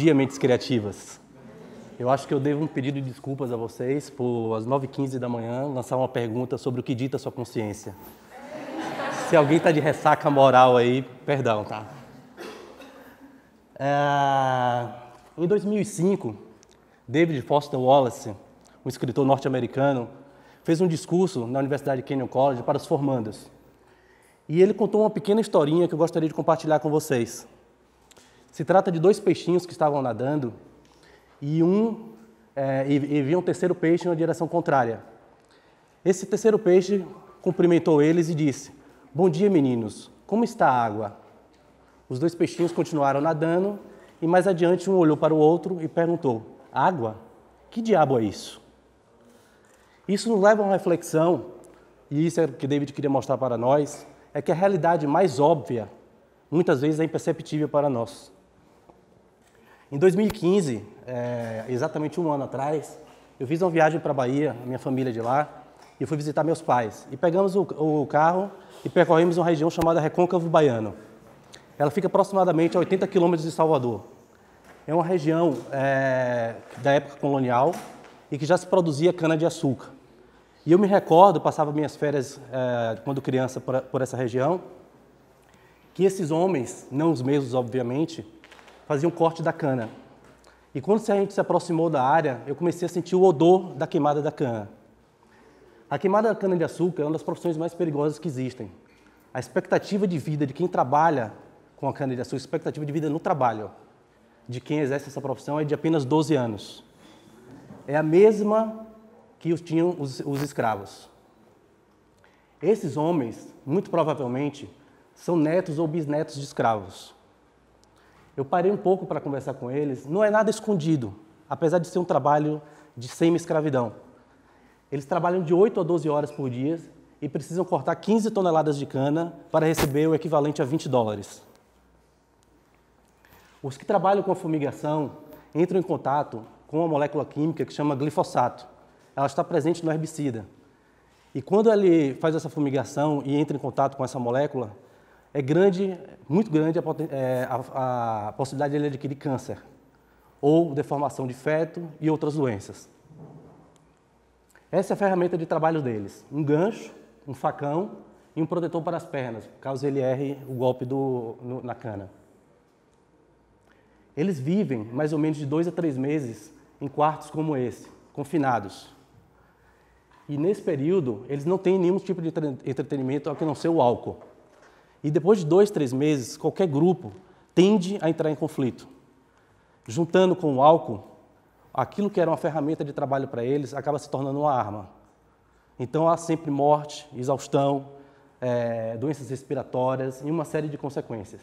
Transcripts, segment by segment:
dia, mentes criativas. Eu acho que eu devo um pedido de desculpas a vocês por, às 9h15 da manhã, lançar uma pergunta sobre o que dita a sua consciência. Se alguém está de ressaca moral aí, perdão, tá? É... Em 2005, David Foster Wallace, um escritor norte-americano, fez um discurso na Universidade Kenyon College para os formandos. E ele contou uma pequena historinha que eu gostaria de compartilhar com vocês. Se trata de dois peixinhos que estavam nadando e um é, e, e via um terceiro peixe na direção contrária. Esse terceiro peixe cumprimentou eles e disse: Bom dia, meninos. Como está a água? Os dois peixinhos continuaram nadando e mais adiante um olhou para o outro e perguntou: Água? Que diabo é isso? Isso nos leva a uma reflexão, e isso é o que David queria mostrar para nós, é que a realidade mais óbvia muitas vezes é imperceptível para nós. Em 2015, é, exatamente um ano atrás, eu fiz uma viagem para a Bahia, a minha família é de lá, e fui visitar meus pais. E pegamos o, o carro e percorremos uma região chamada Recôncavo Baiano. Ela fica aproximadamente a 80 quilômetros de Salvador. É uma região é, da época colonial e que já se produzia cana-de-açúcar. E eu me recordo, passava minhas férias é, quando criança por, por essa região, que esses homens, não os mesmos, obviamente, faziam corte da cana. E quando a gente se aproximou da área, eu comecei a sentir o odor da queimada da cana. A queimada da cana-de-açúcar é uma das profissões mais perigosas que existem. A expectativa de vida de quem trabalha com a cana-de-açúcar, a expectativa de vida no trabalho de quem exerce essa profissão é de apenas 12 anos. É a mesma que tinham os, os escravos. Esses homens, muito provavelmente, são netos ou bisnetos de escravos. Eu parei um pouco para conversar com eles. Não é nada escondido, apesar de ser um trabalho de semi-escravidão. Eles trabalham de 8 a 12 horas por dia e precisam cortar 15 toneladas de cana para receber o equivalente a 20 dólares. Os que trabalham com a fumigação entram em contato com uma molécula química que chama glifosato. Ela está presente no herbicida. E quando ele faz essa fumigação e entra em contato com essa molécula, é grande, muito grande a, é, a, a possibilidade de ele adquirir câncer ou deformação de feto e outras doenças. Essa é a ferramenta de trabalho deles: um gancho, um facão e um protetor para as pernas, caso ele erre o golpe do, no, na cana. Eles vivem mais ou menos de dois a três meses em quartos como esse, confinados. E nesse período, eles não têm nenhum tipo de entretenimento a não ser o álcool. E depois de dois, três meses, qualquer grupo tende a entrar em conflito. Juntando com o álcool, aquilo que era uma ferramenta de trabalho para eles acaba se tornando uma arma. Então há sempre morte, exaustão, é, doenças respiratórias e uma série de consequências.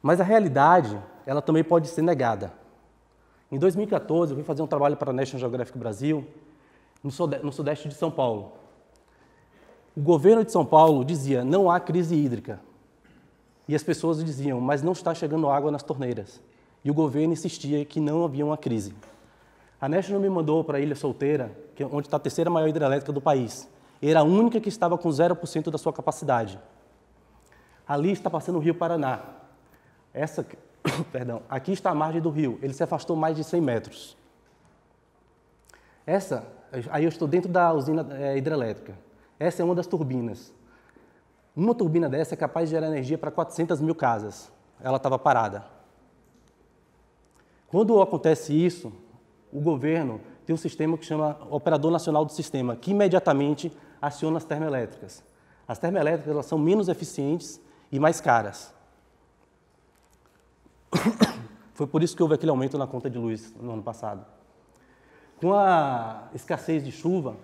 Mas a realidade, ela também pode ser negada. Em 2014, eu fui fazer um trabalho para a National Geographic Brasil, no sudeste de São Paulo. O governo de São Paulo dizia: não há crise hídrica. E as pessoas diziam: mas não está chegando água nas torneiras. E o governo insistia que não havia uma crise. A National me mandou para a Ilha Solteira, é onde está a terceira maior hidrelétrica do país. Era a única que estava com 0% da sua capacidade. Ali está passando o Rio Paraná. Essa, perdão, aqui está a margem do rio. Ele se afastou mais de 100 metros. Essa, aí eu estou dentro da usina eh, hidrelétrica. Essa é uma das turbinas. Uma turbina dessa é capaz de gerar energia para 400 mil casas. Ela estava parada. Quando acontece isso, o governo tem um sistema que chama Operador Nacional do Sistema, que imediatamente aciona as termoelétricas. As termoelétricas elas são menos eficientes e mais caras. Foi por isso que houve aquele aumento na conta de luz no ano passado. Com a escassez de chuva,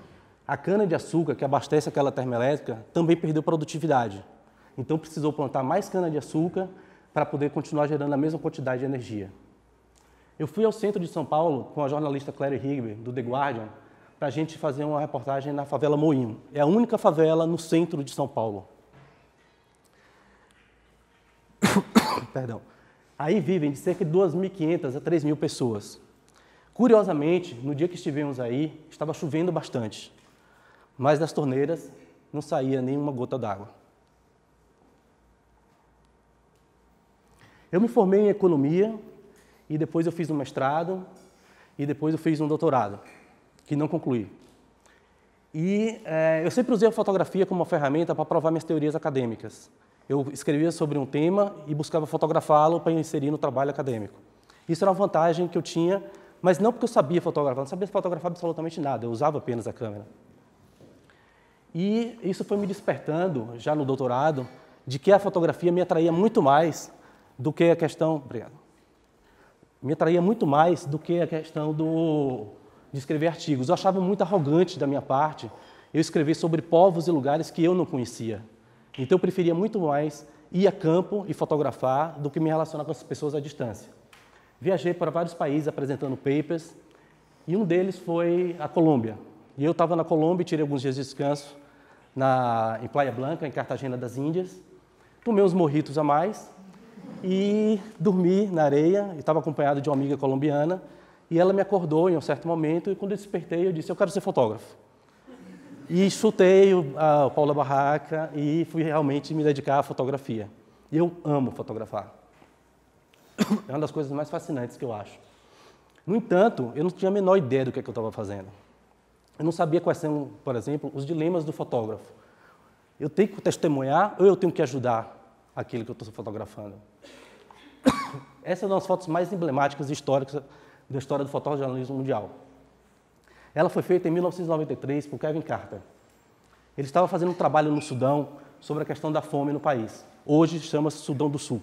a cana-de-açúcar, que abastece aquela termoelétrica, também perdeu produtividade. Então precisou plantar mais cana-de-açúcar para poder continuar gerando a mesma quantidade de energia. Eu fui ao centro de São Paulo com a jornalista Claire Higby, do The Guardian, para a gente fazer uma reportagem na favela Moinho. É a única favela no centro de São Paulo. Perdão. Aí vivem de cerca de 2.500 a 3.000 pessoas. Curiosamente, no dia que estivemos aí, estava chovendo bastante mas das torneiras não saía nenhuma gota d'água. Eu me formei em economia e depois eu fiz um mestrado e depois eu fiz um doutorado, que não concluí. E é, eu sempre usei a fotografia como uma ferramenta para provar minhas teorias acadêmicas. Eu escrevia sobre um tema e buscava fotografá-lo para inserir no trabalho acadêmico. Isso era uma vantagem que eu tinha, mas não porque eu sabia fotografar, não sabia fotografar absolutamente nada, eu usava apenas a câmera. E isso foi me despertando, já no doutorado, de que a fotografia me atraía muito mais do que a questão. Obrigado. Me atraía muito mais do que a questão do, de escrever artigos. Eu achava muito arrogante da minha parte eu escrever sobre povos e lugares que eu não conhecia. Então eu preferia muito mais ir a campo e fotografar do que me relacionar com as pessoas à distância. Viajei para vários países apresentando papers e um deles foi a Colômbia. E eu estava na Colômbia, tirei alguns dias de descanso na, em Playa Blanca, em Cartagena das Índias. Tomei uns morritos a mais e dormi na areia. Estava acompanhado de uma amiga colombiana e ela me acordou em um certo momento. E quando eu despertei, eu disse: Eu quero ser fotógrafo. E chutei a Paula Barraca e fui realmente me dedicar à fotografia. E eu amo fotografar. É uma das coisas mais fascinantes que eu acho. No entanto, eu não tinha a menor ideia do que, é que eu estava fazendo. Eu não sabia quais são, por exemplo, os dilemas do fotógrafo. Eu tenho que testemunhar ou eu tenho que ajudar aquele que eu estou fotografando? Essa é uma das fotos mais emblemáticas e históricas da história do fotojornalismo mundial. Ela foi feita em 1993 por Kevin Carter. Ele estava fazendo um trabalho no Sudão sobre a questão da fome no país. Hoje chama-se Sudão do Sul.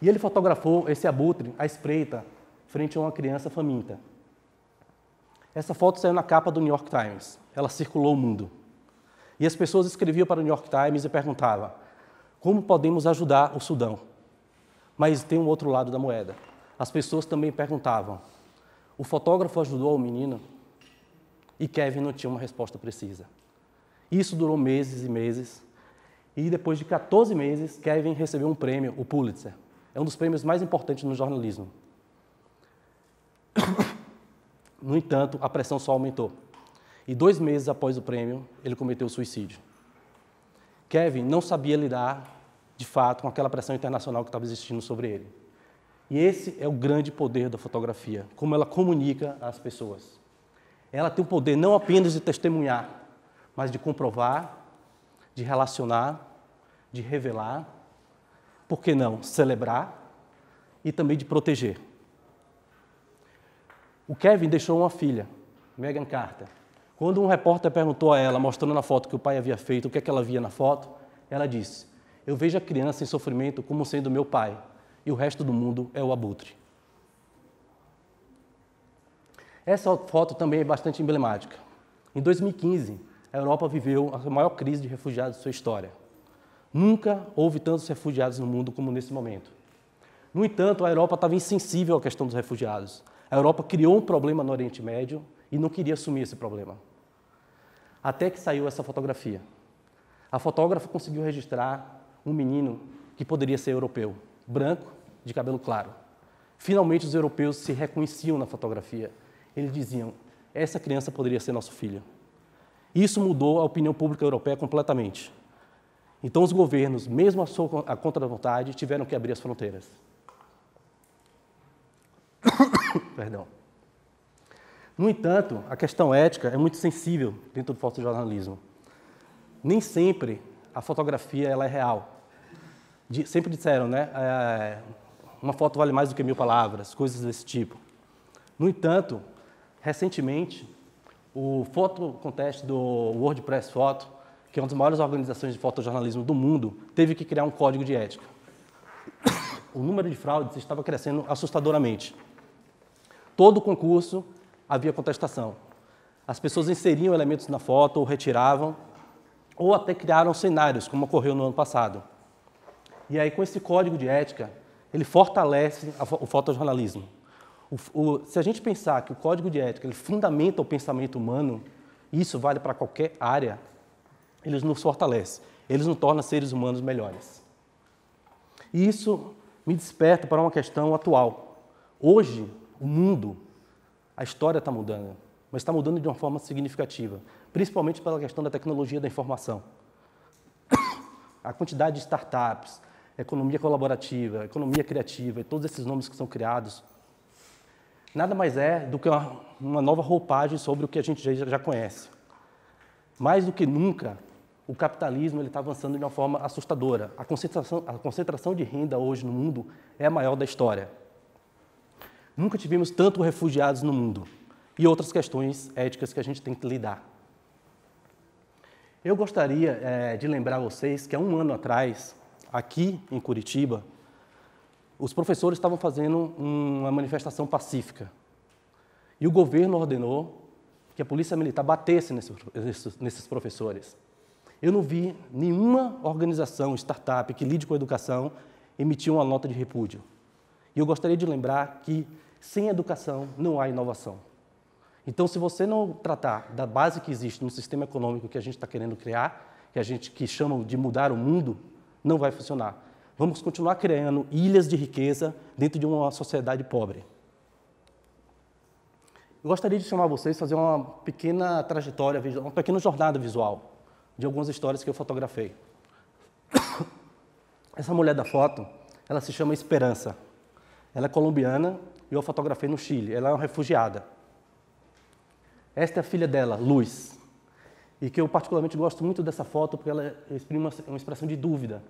E ele fotografou esse abutre à espreita frente a uma criança faminta. Essa foto saiu na capa do New York Times. Ela circulou o mundo. E as pessoas escreviam para o New York Times e perguntavam: como podemos ajudar o Sudão? Mas tem um outro lado da moeda. As pessoas também perguntavam: o fotógrafo ajudou o menino? E Kevin não tinha uma resposta precisa. Isso durou meses e meses. E depois de 14 meses, Kevin recebeu um prêmio, o Pulitzer. É um dos prêmios mais importantes no jornalismo. No entanto, a pressão só aumentou. E dois meses após o prêmio, ele cometeu o suicídio. Kevin não sabia lidar, de fato, com aquela pressão internacional que estava existindo sobre ele. E esse é o grande poder da fotografia, como ela comunica às pessoas. Ela tem o poder não apenas de testemunhar, mas de comprovar, de relacionar, de revelar, por que não celebrar e também de proteger. O Kevin deixou uma filha, Megan Carter. Quando um repórter perguntou a ela, mostrando na foto que o pai havia feito, o que, é que ela via na foto, ela disse: Eu vejo a criança em sofrimento como sendo meu pai, e o resto do mundo é o abutre. Essa foto também é bastante emblemática. Em 2015, a Europa viveu a maior crise de refugiados de sua história. Nunca houve tantos refugiados no mundo como nesse momento. No entanto, a Europa estava insensível à questão dos refugiados. A Europa criou um problema no Oriente Médio e não queria assumir esse problema. Até que saiu essa fotografia. A fotógrafa conseguiu registrar um menino que poderia ser europeu, branco, de cabelo claro. Finalmente os europeus se reconheciam na fotografia. Eles diziam: essa criança poderia ser nosso filho. Isso mudou a opinião pública europeia completamente. Então os governos, mesmo a, sua, a contra vontade, tiveram que abrir as fronteiras. perdão. No entanto, a questão ética é muito sensível dentro do fotojornalismo. Nem sempre a fotografia ela é real. De, sempre disseram, né? É, uma foto vale mais do que mil palavras, coisas desse tipo. No entanto, recentemente, o Foto Contest do WordPress Photo, que é uma das maiores organizações de fotojornalismo do mundo, teve que criar um código de ética. O número de fraudes estava crescendo assustadoramente. Todo concurso havia contestação. As pessoas inseriam elementos na foto ou retiravam, ou até criaram cenários, como ocorreu no ano passado. E aí, com esse código de ética, ele fortalece o fotojornalismo. O, o, se a gente pensar que o código de ética ele fundamenta o pensamento humano, isso vale para qualquer área, Ele nos fortalece, Ele nos torna seres humanos melhores. E isso me desperta para uma questão atual. Hoje, o mundo, a história está mudando, mas está mudando de uma forma significativa, principalmente pela questão da tecnologia da informação. A quantidade de startups, economia colaborativa, economia criativa e todos esses nomes que são criados, nada mais é do que uma, uma nova roupagem sobre o que a gente já, já conhece. Mais do que nunca, o capitalismo está avançando de uma forma assustadora. A concentração, a concentração de renda hoje no mundo é a maior da história. Nunca tivemos tanto refugiados no mundo e outras questões éticas que a gente tem que lidar. Eu gostaria é, de lembrar vocês que há um ano atrás, aqui em Curitiba, os professores estavam fazendo uma manifestação pacífica. E o governo ordenou que a polícia militar batesse nesses, nesses professores. Eu não vi nenhuma organização, startup que lide com a educação emitir uma nota de repúdio. E eu gostaria de lembrar que sem educação não há inovação. Então, se você não tratar da base que existe no sistema econômico que a gente está querendo criar, que a gente que chama de mudar o mundo, não vai funcionar. Vamos continuar criando ilhas de riqueza dentro de uma sociedade pobre. Eu gostaria de chamar vocês fazer uma pequena trajetória, uma pequena jornada visual de algumas histórias que eu fotografei. Essa mulher da foto, ela se chama Esperança. Ela é colombiana eu fotografei no Chile. Ela é uma refugiada. Esta é a filha dela, Luz, e que eu particularmente gosto muito dessa foto porque ela exprime uma, expressão de dúvida,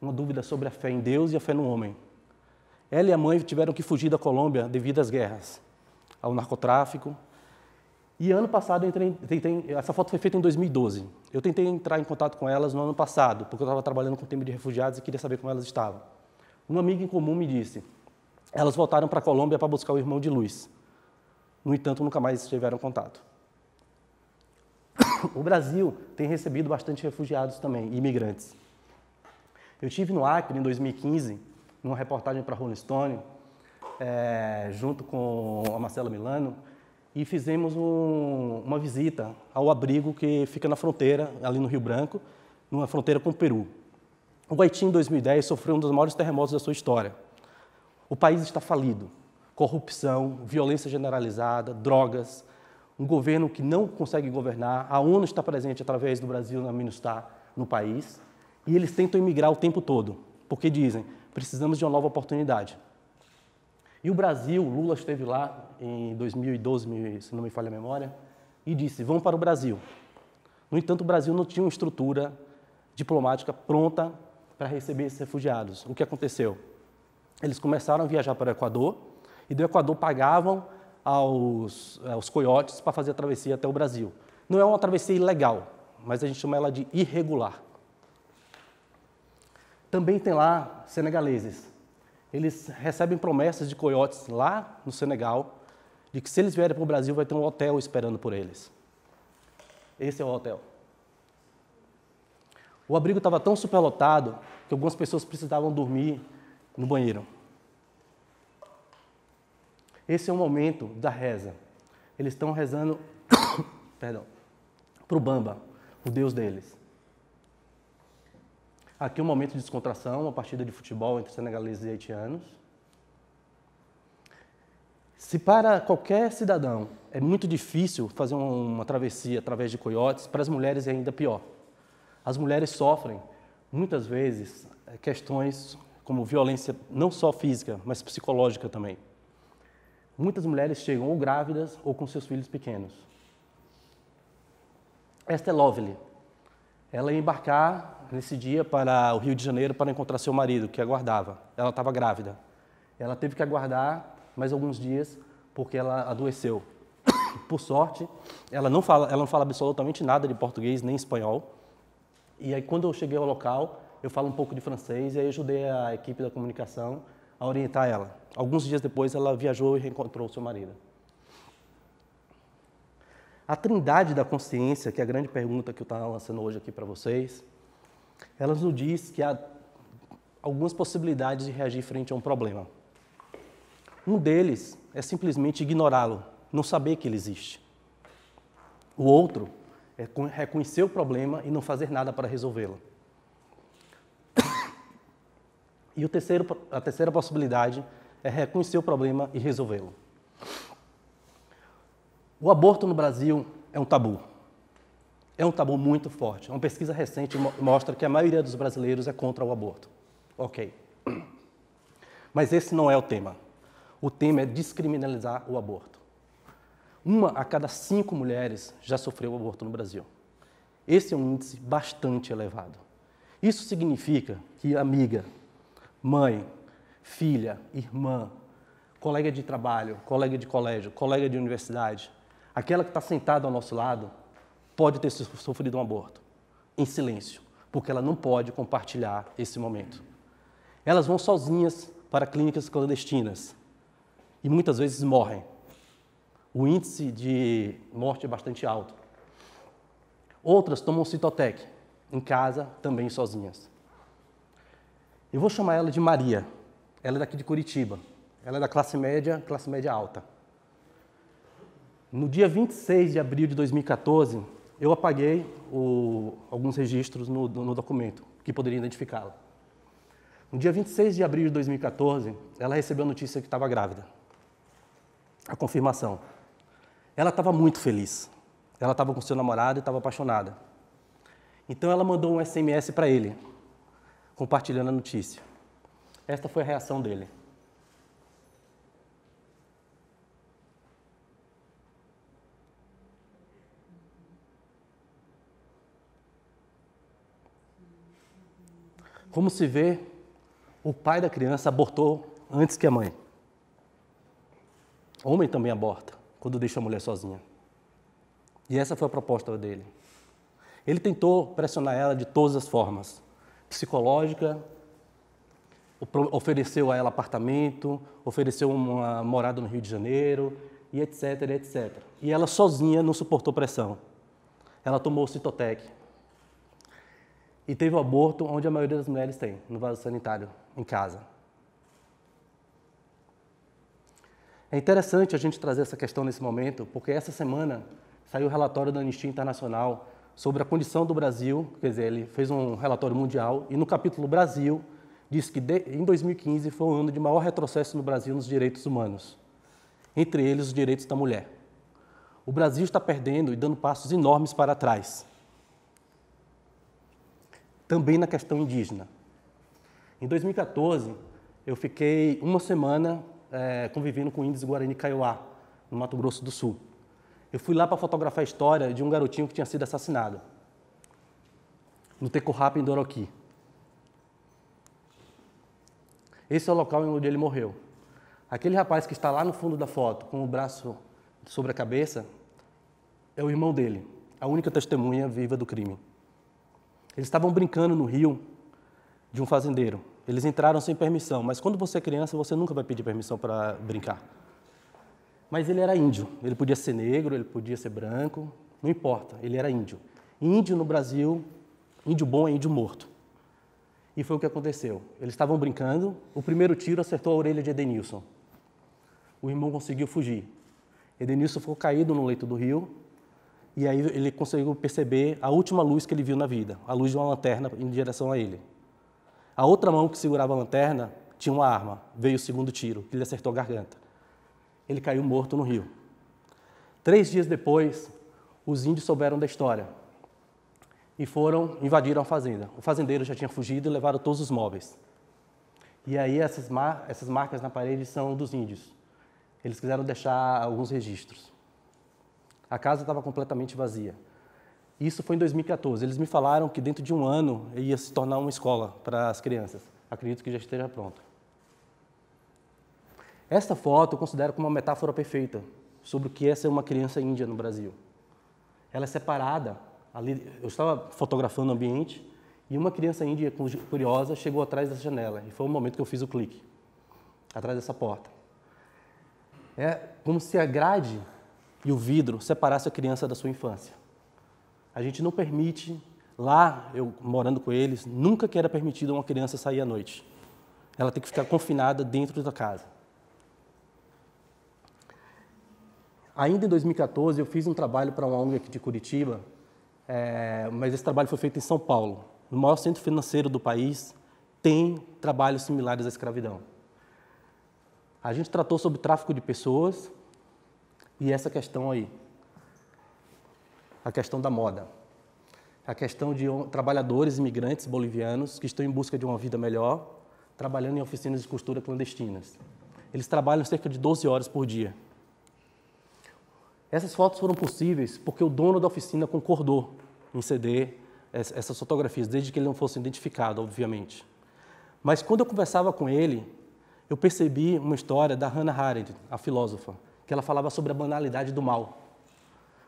uma dúvida sobre a fé em Deus e a fé no homem. Ela e a mãe tiveram que fugir da Colômbia devido às guerras, ao narcotráfico. E ano passado, entrei, tentei, essa foto foi feita em 2012. Eu tentei entrar em contato com elas no ano passado, porque eu estava trabalhando com o tema de refugiados e queria saber como elas estavam. Um amigo em comum me disse: elas voltaram para a Colômbia para buscar o irmão de Luiz. No entanto, nunca mais tiveram contato. O Brasil tem recebido bastante refugiados também, imigrantes. Eu tive no Acre em 2015, numa reportagem para a Rolling Stone, é, junto com a Marcela Milano, e fizemos um, uma visita ao abrigo que fica na fronteira, ali no Rio Branco, numa fronteira com o Peru. O Haiti, em 2010, sofreu um dos maiores terremotos da sua história. O país está falido. Corrupção, violência generalizada, drogas, um governo que não consegue governar. A ONU está presente através do Brasil na Minustar no país. E eles tentam emigrar o tempo todo, porque dizem: precisamos de uma nova oportunidade. E o Brasil, Lula esteve lá em 2012, se não me falha a memória, e disse: vão para o Brasil. No entanto, o Brasil não tinha uma estrutura diplomática pronta para receber esses refugiados. O que aconteceu? eles começaram a viajar para o Equador e do Equador pagavam aos, eh, aos coiotes para fazer a travessia até o Brasil. Não é uma travessia ilegal, mas a gente chama ela de irregular. Também tem lá senegaleses. Eles recebem promessas de coiotes lá no Senegal de que se eles vierem para o Brasil vai ter um hotel esperando por eles. Esse é o hotel. O abrigo estava tão superlotado que algumas pessoas precisavam dormir no banheiro. Esse é o momento da reza. Eles estão rezando, perdão, para o Bamba, o deus deles. Aqui é um momento de descontração, uma partida de futebol entre senegaleses e haitianos. Se para qualquer cidadão é muito difícil fazer uma travessia através de coiotes, para as mulheres é ainda pior. As mulheres sofrem, muitas vezes, eh, questões como violência não só física, mas psicológica também. Muitas mulheres chegam ou grávidas ou com seus filhos pequenos. Esta é Lovely. Ela ia embarcar nesse dia para o Rio de Janeiro para encontrar seu marido, que aguardava. Ela estava grávida. Ela teve que aguardar mais alguns dias porque ela adoeceu. Por sorte, ela não fala, ela não fala absolutamente nada de português nem espanhol. E aí, quando eu cheguei ao local, eu falo um pouco de francês e aí ajudei a equipe da comunicação a orientar ela. Alguns dias depois ela viajou e reencontrou seu marido. A trindade da consciência, que é a grande pergunta que eu estou lançando hoje aqui para vocês, ela nos diz que há algumas possibilidades de reagir frente a um problema. Um deles é simplesmente ignorá-lo, não saber que ele existe. O outro é reconhecer o problema e não fazer nada para resolvê-lo. E o terceiro, a terceira possibilidade é reconhecer o problema e resolvê-lo. O aborto no Brasil é um tabu. É um tabu muito forte. Uma pesquisa recente mostra que a maioria dos brasileiros é contra o aborto. Ok. Mas esse não é o tema. O tema é descriminalizar o aborto. Uma a cada cinco mulheres já sofreu aborto no Brasil. Esse é um índice bastante elevado. Isso significa que, amiga, mãe, filha, irmã, colega de trabalho, colega de colégio, colega de universidade, aquela que está sentada ao nosso lado, pode ter sofrido um aborto, em silêncio, porque ela não pode compartilhar esse momento. Elas vão sozinhas para clínicas clandestinas e muitas vezes morrem. O índice de morte é bastante alto. Outras tomam citotec, em casa, também sozinhas. Eu vou chamar ela de Maria. Ela é daqui de Curitiba. Ela é da classe média, classe média alta. No dia 26 de abril de 2014, eu apaguei o, alguns registros no, no documento que poderiam identificá-la. No dia 26 de abril de 2014, ela recebeu a notícia que estava grávida. A confirmação. Ela estava muito feliz. Ela estava com seu namorado e estava apaixonada. Então ela mandou um SMS para ele, compartilhando a notícia. Esta foi a reação dele. Como se vê, o pai da criança abortou antes que a mãe. Homem também aborta quando deixa a mulher sozinha. E essa foi a proposta dele. Ele tentou pressionar ela de todas as formas psicológica, ofereceu a ela apartamento, ofereceu uma morada no Rio de Janeiro, e etc, etc. E ela sozinha não suportou pressão. Ela tomou Citotec. E teve o aborto onde a maioria das mulheres tem, no vaso sanitário, em casa. É interessante a gente trazer essa questão nesse momento, porque essa semana saiu o relatório da Anistia Internacional sobre a condição do Brasil, quer dizer, ele fez um relatório mundial e no capítulo Brasil diz que de, em 2015 foi o ano de maior retrocesso no Brasil nos direitos humanos, entre eles os direitos da mulher. O Brasil está perdendo e dando passos enormes para trás. Também na questão indígena. Em 2014, eu fiquei uma semana é, convivendo com índios Guarani Kaiowá, no Mato Grosso do Sul. Eu fui lá para fotografar a história de um garotinho que tinha sido assassinado no Tecorrapa em Doroqui. Esse é o local onde ele morreu. Aquele rapaz que está lá no fundo da foto, com o braço sobre a cabeça, é o irmão dele, a única testemunha viva do crime. Eles estavam brincando no rio de um fazendeiro. Eles entraram sem permissão, mas quando você é criança, você nunca vai pedir permissão para brincar. Mas ele era índio. Ele podia ser negro, ele podia ser branco, não importa, ele era índio. Índio no Brasil, índio bom é índio morto. E foi o que aconteceu. Eles estavam brincando, o primeiro tiro acertou a orelha de Edenilson. O irmão conseguiu fugir. Edenilson ficou caído no leito do rio, e aí ele conseguiu perceber a última luz que ele viu na vida, a luz de uma lanterna em direção a ele. A outra mão que segurava a lanterna tinha uma arma. Veio o segundo tiro, que lhe acertou a garganta ele caiu morto no rio. Três dias depois, os índios souberam da história e foram invadiram a fazenda. O fazendeiro já tinha fugido e levaram todos os móveis. E aí essas, mar essas marcas na parede são dos índios. Eles quiseram deixar alguns registros. A casa estava completamente vazia. Isso foi em 2014. Eles me falaram que dentro de um ano ia se tornar uma escola para as crianças. Acredito que já esteja pronto. Esta foto eu considero como uma metáfora perfeita sobre o que é ser uma criança índia no Brasil. Ela é separada. Ali, eu estava fotografando o ambiente e uma criança índia curiosa chegou atrás dessa janela e foi o momento que eu fiz o clique atrás dessa porta. É como se a grade e o vidro separasse a criança da sua infância. A gente não permite lá, eu morando com eles, nunca que era permitido uma criança sair à noite. Ela tem que ficar confinada dentro da casa. Ainda em 2014, eu fiz um trabalho para uma ONG aqui de Curitiba, é, mas esse trabalho foi feito em São Paulo. No maior centro financeiro do país, tem trabalhos similares à escravidão. A gente tratou sobre tráfico de pessoas e essa questão aí. A questão da moda. A questão de trabalhadores imigrantes bolivianos que estão em busca de uma vida melhor, trabalhando em oficinas de costura clandestinas. Eles trabalham cerca de 12 horas por dia. Essas fotos foram possíveis porque o dono da oficina concordou em ceder essas fotografias, desde que ele não fosse identificado, obviamente. Mas quando eu conversava com ele, eu percebi uma história da Hannah Arendt, a filósofa, que ela falava sobre a banalidade do mal.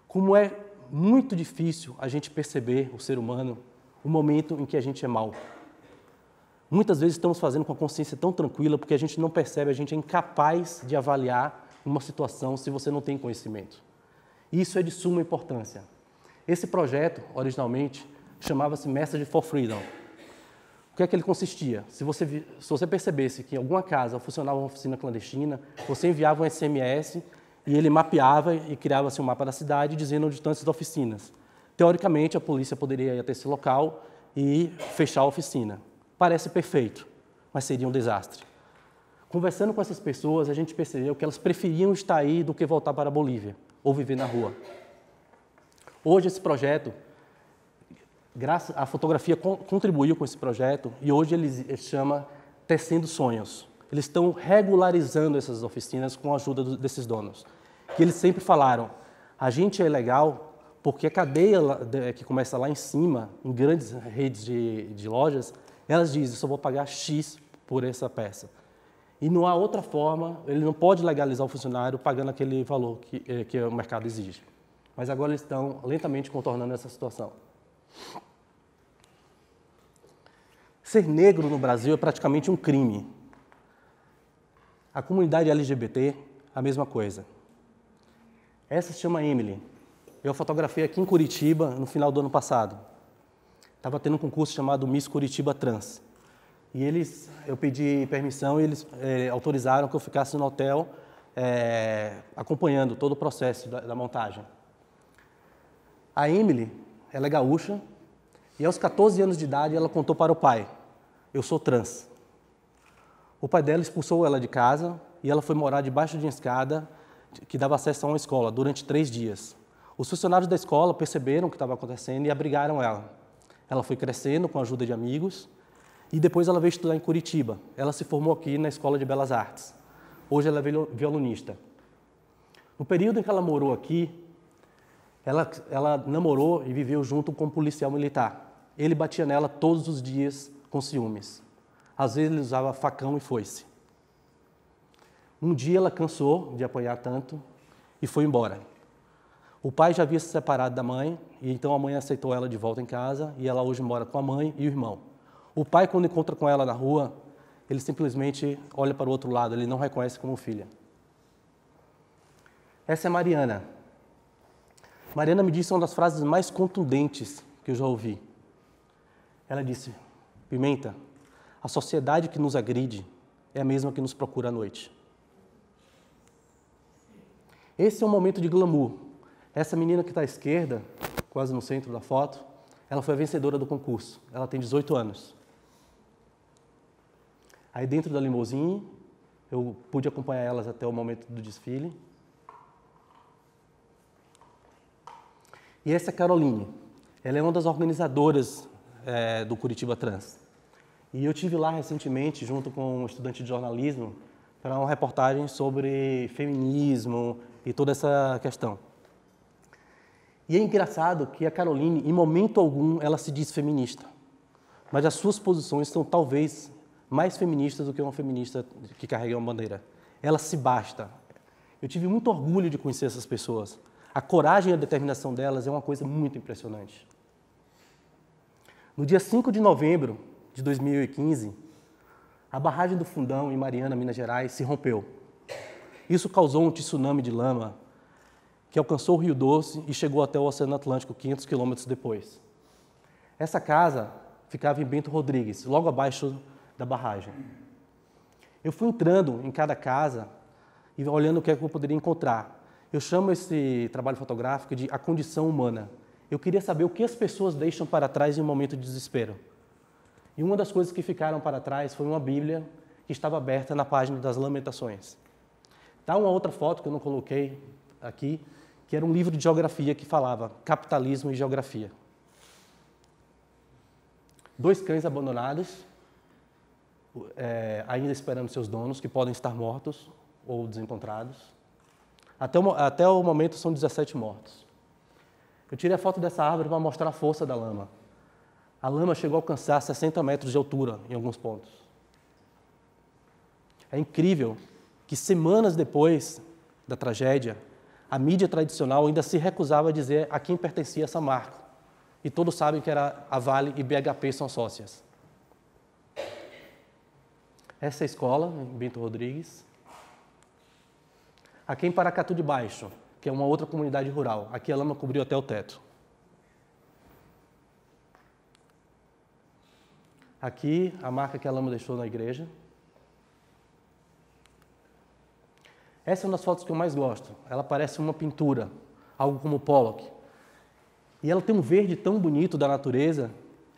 Como é muito difícil a gente perceber, o ser humano, o momento em que a gente é mal. Muitas vezes estamos fazendo com a consciência tão tranquila porque a gente não percebe, a gente é incapaz de avaliar uma situação se você não tem conhecimento. Isso é de suma importância. Esse projeto, originalmente, chamava-se Message for Freedom. O que é que ele consistia? Se você, se você percebesse que em alguma casa funcionava uma oficina clandestina, você enviava um SMS e ele mapeava e criava-se assim, um mapa da cidade dizendo onde estão essas oficinas. Teoricamente, a polícia poderia ir até esse local e fechar a oficina. Parece perfeito, mas seria um desastre. Conversando com essas pessoas, a gente percebeu que elas preferiam estar aí do que voltar para a Bolívia ou viver na rua. Hoje esse projeto, graças a fotografia contribuiu com esse projeto e hoje ele, chamam eh, chama Tecendo Sonhos. Eles estão regularizando essas oficinas com a ajuda do, desses donos. Que eles sempre falaram: a gente é legal porque a cadeia que começa lá em cima, em grandes redes de, de lojas, elas dizem: só vou pagar X por essa peça. E não há outra forma, ele não pode legalizar o funcionário pagando aquele valor que, eh, que o mercado exige. Mas agora eles estão lentamente contornando essa situação. Ser negro no Brasil é praticamente um crime. A comunidade LGBT, a mesma coisa. Essa se chama Emily. Eu fotografei aqui em Curitiba no final do ano passado. Estava tendo um concurso chamado Miss Curitiba Trans. E eles, eu pedi permissão e eles eh, autorizaram que eu ficasse no hotel eh, acompanhando todo o processo da, da, montagem. A Emily, ela é gaúcha e aos 14 anos de idade ela contou para o pai: Eu sou trans. O pai dela expulsou ela de casa e ela foi morar debaixo de uma escada que dava acesso a uma escola durante três dias. Os funcionários da escola perceberam o que estava acontecendo e abrigaram ela. Ela foi crescendo com a ajuda de amigos e depois ela veio estudar em Curitiba. Ela se formou aqui na Escola de Belas Artes. Hoje ela é violonista. No período em que ela morou aqui, ela, ela namorou e viveu junto com um policial militar. Ele batia nela todos os dias com ciúmes. Às vezes ele usava facão e foice. Um dia ela cansou de apanhar tanto e foi embora. O pai já havia se separado da mãe, e então a mãe aceitou ela de volta em casa, e ela hoje mora com a mãe e o irmão. O pai, quando encontra com ela na rua, ele simplesmente olha para o outro lado, ele não reconhece como filha. Essa é Mariana. Mariana me disse uma das frases mais contundentes que eu já ouvi. Ela disse: Pimenta, a sociedade que nos agride é a mesma que nos procura à noite. Esse é um momento de glamour. Essa menina que está à esquerda, quase no centro da foto, ela foi a vencedora do concurso. Ela tem 18 anos. Aí dentro da limousine, eu pude acompanhar elas até o momento do desfile. E essa é a Caroline. Ela é uma das organizadoras é, do Curitiba Trans. E eu tive lá recentemente, junto com um estudante de jornalismo, para uma reportagem sobre feminismo e toda essa questão. E é engraçado que a Caroline, em momento algum, ela se diz feminista. Mas as suas posições são talvez mais feminista do que uma feminista que carrega uma bandeira. Ela se basta. Eu tive muito orgulho de conhecer essas pessoas. A coragem e a determinação delas é uma coisa muito impressionante. No dia 5 de novembro de 2015, a barragem do Fundão, em Mariana, Minas Gerais, se rompeu. Isso causou um tsunami de lama que alcançou o Rio Doce e chegou até o Oceano Atlântico 500 quilômetros depois. Essa casa ficava em Bento Rodrigues, logo abaixo da barragem. Eu fui entrando em cada casa e olhando o que, é que eu poderia encontrar. Eu chamo esse trabalho fotográfico de a condição humana. Eu queria saber o que as pessoas deixam para trás em um momento de desespero. E uma das coisas que ficaram para trás foi uma Bíblia que estava aberta na página das Lamentações. Tá uma outra foto que eu não coloquei aqui, que era um livro de geografia que falava capitalismo e geografia. Dois cães abandonados é, ainda esperando seus donos, que podem estar mortos ou desencontrados. Até o, até o momento são 17 mortos. Eu tirei a foto dessa árvore para mostrar a força da lama. A lama chegou a alcançar 60 metros de altura em alguns pontos. É incrível que semanas depois da tragédia, a mídia tradicional ainda se recusava a dizer a quem pertencia essa marca. E todos sabem que era a Vale e BHP são sócias. Essa é a escola, em né, Bento Rodrigues. Aqui em Paracatu de Baixo, que é uma outra comunidade rural. Aqui a lama cobriu até o teto. Aqui a marca que a lama deixou na igreja. Essa é uma das fotos que eu mais gosto. Ela parece uma pintura, algo como Pollock. E ela tem um verde tão bonito da natureza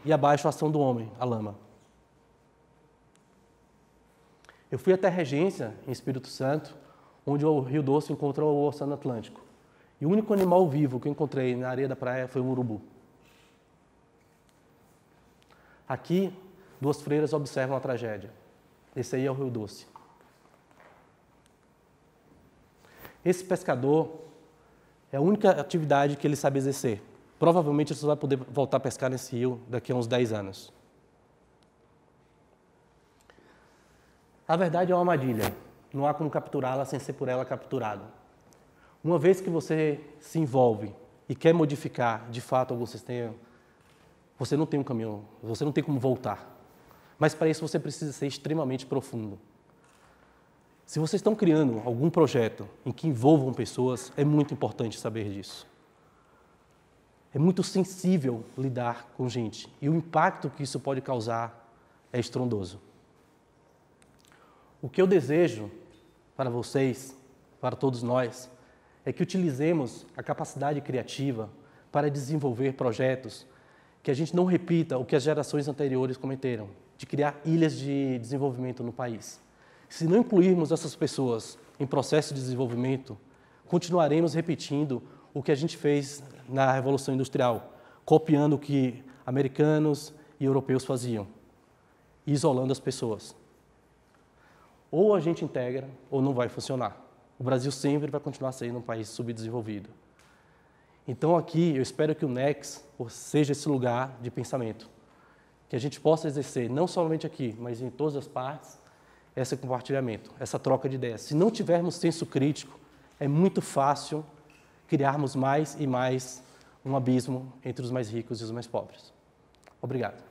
e abaixo a ação do homem, a lama. Eu fui até Regência, em Espírito Santo, onde o Rio Doce encontrou o Oceano Atlântico. E o único animal vivo que eu encontrei na areia da praia foi um urubu. Aqui, duas freiras observam a tragédia. Esse aí é o Rio Doce. Esse pescador é a única atividade que ele sabe exercer. Provavelmente ele só vai poder voltar a pescar nesse rio daqui a uns 10 anos. A verdade é uma armadilha. Não há como capturá-la sem ser por ela capturado. Uma vez que você se envolve e quer modificar de fato algum sistema, você não tem um caminho, você não tem como voltar. Mas para isso você precisa ser extremamente profundo. Se vocês estão criando algum projeto em que envolvam pessoas, é muito importante saber disso. É muito sensível lidar com gente e o impacto que isso pode causar é estrondoso. O que eu desejo para vocês, para todos nós, é que utilizemos a capacidade criativa para desenvolver projetos que a gente não repita o que as gerações anteriores cometeram, de criar ilhas de desenvolvimento no país. Se não incluirmos essas pessoas em processo de desenvolvimento, continuaremos repetindo o que a gente fez na Revolução Industrial, copiando o que americanos e europeus faziam, isolando as pessoas. Ou a gente integra, ou não vai funcionar. O Brasil sempre vai continuar sendo um país subdesenvolvido. Então, aqui, eu espero que o NEX seja esse lugar de pensamento, que a gente possa exercer, não somente aqui, mas em todas as partes, esse compartilhamento, essa troca de ideias. Se não tivermos senso crítico, é muito fácil criarmos mais e mais um abismo entre os mais ricos e os mais pobres. Obrigado.